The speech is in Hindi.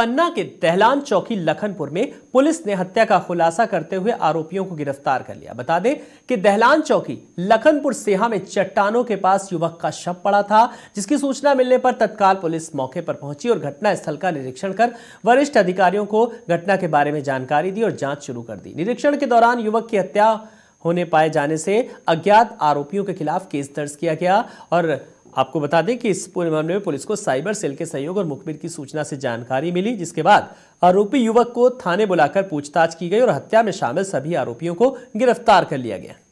पन्ना के दहलान चौकी लखनपुर में पुलिस ने हत्या का खुलासा करते हुए आरोपियों को गिरफ्तार कर लिया बता दें कि दहलान चौकी लखनपुर सेहा में चट्टानों के पास युवक का शव पड़ा था जिसकी सूचना मिलने पर तत्काल पुलिस मौके पर पहुंची और घटना स्थल का निरीक्षण कर वरिष्ठ अधिकारियों को घटना के बारे में जानकारी दी और जांच शुरू कर दी निरीक्षण के दौरान युवक की हत्या होने पाए जाने से अज्ञात आरोपियों के खिलाफ केस दर्ज किया गया और आपको बता दें कि इस पूरे मामले में पुलिस को साइबर सेल के सहयोग और मुखबिर की सूचना से जानकारी मिली जिसके बाद आरोपी युवक को थाने बुलाकर पूछताछ की गई और हत्या में शामिल सभी आरोपियों को गिरफ्तार कर लिया गया